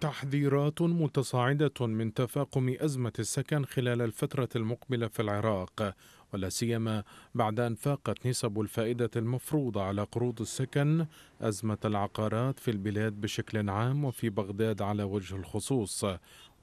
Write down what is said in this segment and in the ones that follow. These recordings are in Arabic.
تحذيرات متصاعدة من تفاقم أزمة السكن خلال الفترة المقبلة في العراق ولا سيما بعد أن فاقت نسب الفائدة المفروضة على قروض السكن أزمة العقارات في البلاد بشكل عام وفي بغداد على وجه الخصوص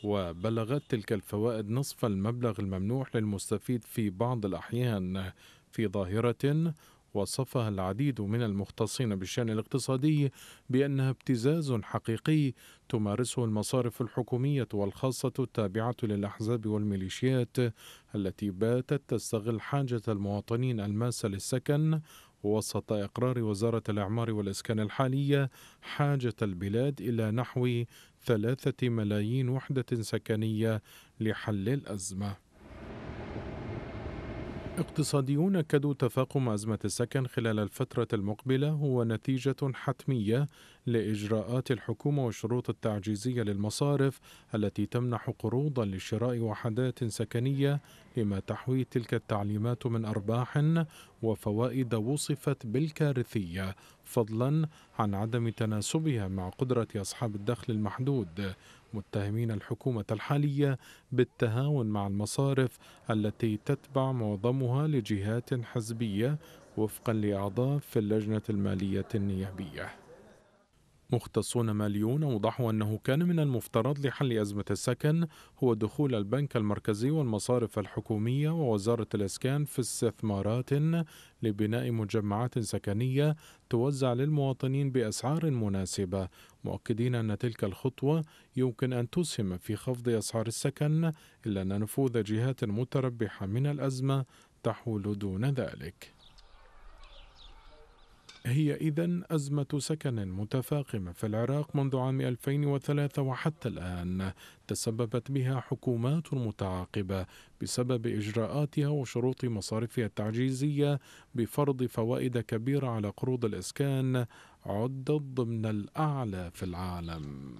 وبلغت تلك الفوائد نصف المبلغ الممنوح للمستفيد في بعض الأحيان في ظاهرة وصفها العديد من المختصين بالشأن الاقتصادي بأنها ابتزاز حقيقي تمارسه المصارف الحكومية والخاصة التابعة للأحزاب والميليشيات التي باتت تستغل حاجة المواطنين الماسة للسكن وسط إقرار وزارة الإعمار والإسكان الحالية حاجة البلاد إلى نحو ثلاثة ملايين وحدة سكنية لحل الأزمة اقتصاديون اكدوا تفاقم أزمة السكن خلال الفترة المقبلة هو نتيجة حتمية لإجراءات الحكومة والشروط التعجيزية للمصارف التي تمنح قروضا لشراء وحدات سكنية لما تحوي تلك التعليمات من أرباح وفوائد وصفت بالكارثية فضلا عن عدم تناسبها مع قدرة أصحاب الدخل المحدود متهمين الحكومة الحالية بالتهاون مع المصارف التي تتبع معظمها لجهات حزبية وفقا لأعضاء في اللجنة المالية النيابية مختصون ماليون أوضحوا أنه كان من المفترض لحل أزمة السكن هو دخول البنك المركزي والمصارف الحكومية ووزارة الإسكان في استثمارات لبناء مجمعات سكنية توزع للمواطنين بأسعار مناسبة مؤكدين أن تلك الخطوة يمكن أن تسهم في خفض أسعار السكن إلا أن نفوذ جهات متربحة من الأزمة تحول دون ذلك هي إذا أزمة سكن متفاقمة في العراق منذ عام 2003 وحتى الآن تسببت بها حكومات متعاقبة بسبب إجراءاتها وشروط مصارفها التعجيزية بفرض فوائد كبيرة على قروض الإسكان عدت ضمن الأعلى في العالم